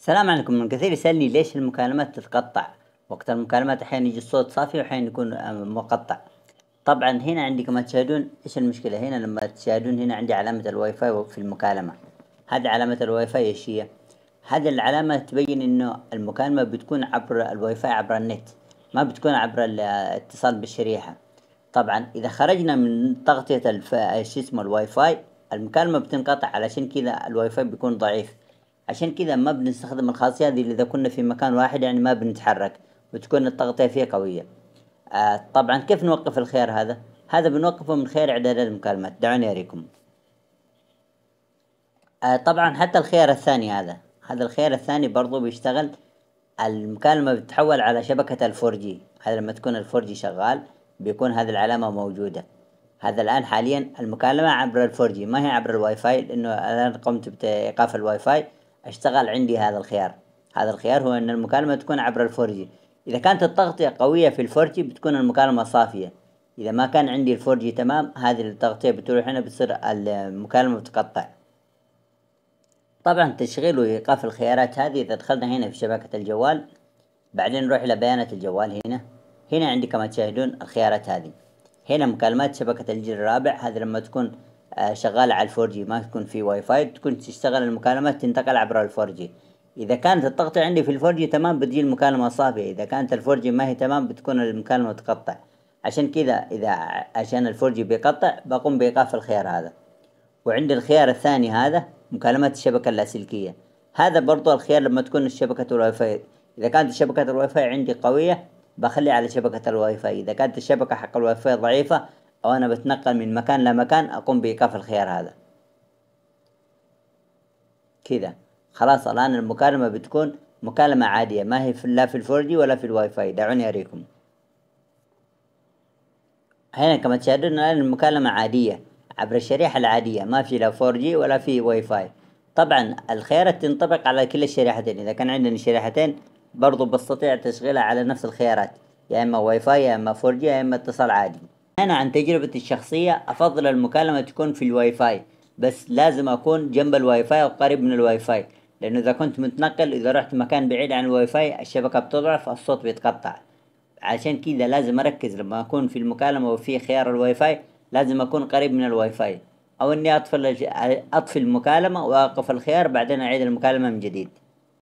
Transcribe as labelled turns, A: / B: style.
A: السلام عليكم من كثير يسألني ليش المكالمات تتقطع وقت المكالمات أحيانا يجي الصوت صافي وأحيانا يكون آه، مقطع طبعا هنا عندي كما تشاهدون إيش المشكلة هنا لما تشاهدون هنا عندي علامة الواي فاي في المكالمة هذه علامة الواي فاي إيش هي هذه العلامة تبين إنه المكالمة بتكون عبر الواي فاي عبر النت ما بتكون عبر الاتصال آه، بالشريحة طبعا إذا خرجنا من تغطية الف... آه، شو اسمه الواي فاي المكالمة بتنقطع علشان كذا الواي فاي بيكون ضعيف عشان كذا ما بنستخدم الخاصية هذه إذا كنا في مكان واحد يعني ما بنتحرك وتكون التغطية فيه قوية آه طبعا كيف نوقف الخيار هذا؟ هذا بنوقفه من خيار إعداد المكالمات دعوني أريكم آه طبعا حتى الخيار الثاني هذا هذا الخيار الثاني برضو بيشتغل المكالمة بتتحول على شبكة الفورجي هذا لما تكون الفورجي شغال بيكون هذه العلامة موجودة هذا الآن حاليا المكالمة عبر الفورجي ما هي عبر الواي فاي لأنه الآن قمت بإيقاف الواي فاي اشتغل عندي هذا الخيار هذا الخيار هو ان المكالمة تكون عبر الفورجي اذا كانت التغطية قوية في الفورجي بتكون المكالمة صافية اذا ما كان عندي الفورجي تمام هذه التغطية بتروح هنا بتصير المكالمة بتقطع طبعا تشغيل وايقاف الخيارات هذه اذا دخلنا هنا في شبكة الجوال بعدين نروح الى بيانات الجوال هنا هنا عندي كما تشاهدون الخيارات هذه هنا مكالمات شبكة الجيل الرابع هذه لما تكون آه، شغالة على الفور ما تكون في واي فاي تكون تشتغل المكالمات تنتقل عبر الفور إذا كانت التغطية عندي في الفور تمام بتجي المكالمة صافية إذا كانت الفور ما هي تمام بتكون المكالمة تقطع عشان كذا إذا عشان الفور بيقطع بقوم بإيقاف الخيار هذا وعندي الخيار الثاني هذا مكالمات الشبكة اللاسلكية هذا برضو الخيار لما تكون الشبكة الواي فاي إذا كانت شبكة الواي فاي عندي قوية بخلي على شبكة الواي فاي إذا كانت الشبكة حق الواي فاي ضعيفة أو أنا بتنقل من مكان لمكان أقوم بإيقاف الخيار هذا كذا خلاص الآن المكالمة بتكون مكالمة عادية ما هي في لا في الفور ولا في الواي فاي دعوني أريكم هنا كما تشاهدون الآن المكالمة عادية عبر الشريحة العادية ما في لا 4G ولا في واي فاي طبعا الخيارات تنطبق على كل الشريحتين إذا كان عندنا شريحتين برضو بستطيع تشغيلها على نفس الخيارات يا إما واي فاي يا إما 4G يا إما اتصال عادي أنا عن تجربتي الشخصية أفضل المكالمة تكون في الواي فاي بس لازم أكون جنب الواي فاي أو قريب من الواي فاي لأنه إذا كنت متنقل إذا رحت مكان بعيد عن الواي فاي الشبكة بتضعف الصوت بيتقطع عشان كذا لازم أركز لما أكون في المكالمة وفي خيار الواي فاي لازم أكون قريب من الواي فاي أو إني أطفي أطفي المكالمة وأوقف الخيار بعدين أعيد المكالمة من جديد